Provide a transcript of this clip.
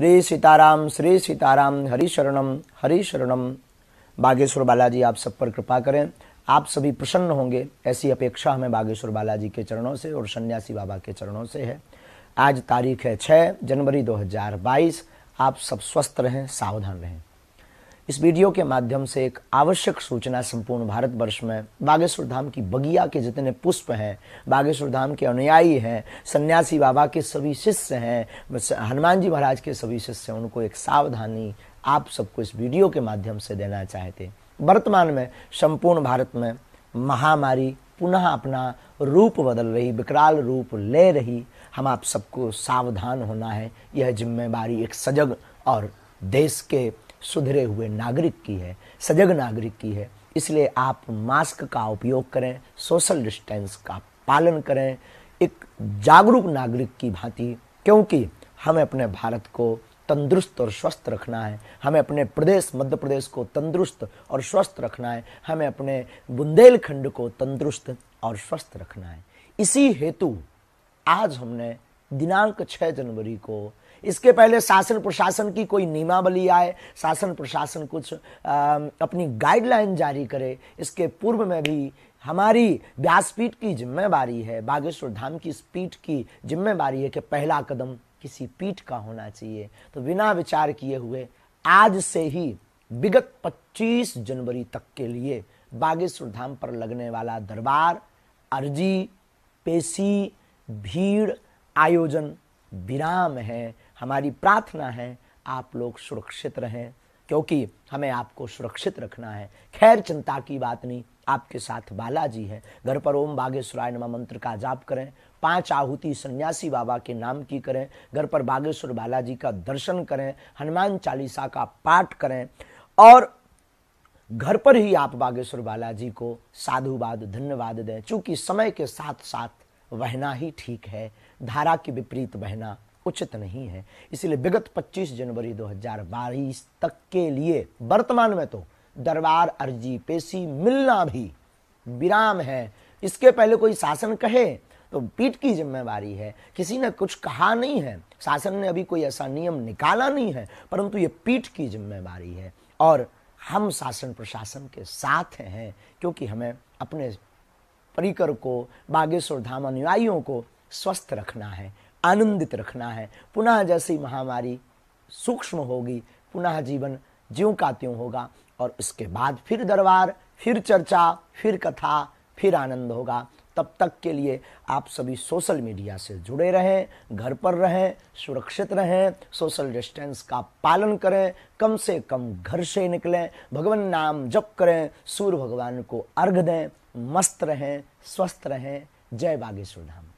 श्री सीताराम श्री सीताराम हरी शरणम हरी शरणम बागेश्वर बालाजी आप सब पर कृपा करें आप सभी प्रसन्न होंगे ऐसी अपेक्षा हमें बागेश्वर बालाजी के चरणों से और सन्यासी बाबा के चरणों से है आज तारीख है 6 जनवरी 2022 आप सब स्वस्थ रहें सावधान रहें इस वीडियो के माध्यम से एक आवश्यक सूचना संपूर्ण भारतवर्ष में बागेश्वर धाम की बगिया के जितने पुष्प हैं बागेश्वर धाम के अनुयायी हैं सन्यासी बाबा के सभी शिष्य हैं हनुमान जी महाराज के सभी शिष्य हैं उनको एक सावधानी आप सबको इस वीडियो के माध्यम से देना चाहते वर्तमान में संपूर्ण भारत में महामारी पुनः अपना रूप बदल रही विकराल रूप ले रही हम आप सबको सावधान होना है यह जिम्मेदारी एक सजग और देश के सुधरे हुए नागरिक की है सजग नागरिक की है इसलिए आप मास्क का उपयोग करें सोशल डिस्टेंस का पालन करें एक जागरूक नागरिक की भांति क्योंकि हमें अपने भारत को तंदुरुस्त और स्वस्थ रखना है हमें अपने प्रदेश मध्य प्रदेश को तंदुरुस्त और स्वस्थ रखना है हमें अपने बुंदेलखंड को तंदुरुस्त और स्वस्थ रखना है इसी हेतु आज हमने दिनांक 6 जनवरी को इसके पहले शासन प्रशासन की कोई नियमावली आए शासन प्रशासन कुछ आ, अपनी गाइडलाइन जारी करे इसके पूर्व में भी हमारी व्यासपीठ की जिम्मेवारी है बागेश्वर धाम की इस पीठ की जिम्मेवारी है कि पहला कदम किसी पीठ का होना चाहिए तो बिना विचार किए हुए आज से ही विगत 25 जनवरी तक के लिए बागेश्वर धाम पर लगने वाला दरबार अर्जी पेशी भीड़ आयोजन विराम है हमारी प्रार्थना है आप लोग सुरक्षित रहें क्योंकि हमें आपको सुरक्षित रखना है खैर चिंता की बात नहीं आपके साथ बालाजी है घर पर ओम बागेश्वराय नमा मंत्र का जाप करें पांच आहुति सन्यासी बाबा के नाम की करें घर पर बागेश्वर बालाजी का दर्शन करें हनुमान चालीसा का पाठ करें और घर पर ही आप बागेश्वर बालाजी को साधुवाद धन्यवाद दें चूंकि समय के साथ साथ बहना ही ठीक है धारा के विपरीत बहना उचित नहीं है इसलिए विगत 25 जनवरी 2022 तक के लिए वर्तमान में तो दरबार अर्जी पेशी मिलना भी विराम है इसके पहले कोई शासन कहे तो पीठ की जिम्मेवारी है किसी ने कुछ कहा नहीं है शासन ने अभी कोई ऐसा नियम निकाला नहीं है परंतु ये पीठ की जिम्मेवारी है और हम शासन प्रशासन के साथ हैं क्योंकि हमें अपने परिकर को बागेश्वर धाम अनुयायियों को स्वस्थ रखना है आनंदित रखना है पुनः जैसी महामारी सूक्ष्म होगी पुनः जीवन ज्यों का त्यों होगा और उसके बाद फिर दरबार फिर चर्चा फिर कथा फिर आनंद होगा तब तक के लिए आप सभी सोशल मीडिया से जुड़े रहें घर पर रहें सुरक्षित रहें सोशल डिस्टेंस का पालन करें कम से कम घर से निकलें भगवान नाम जप करें सूर्य भगवान को अर्घ दें मस्त रहें स्वस्थ रहें जय बागेश्वर धाम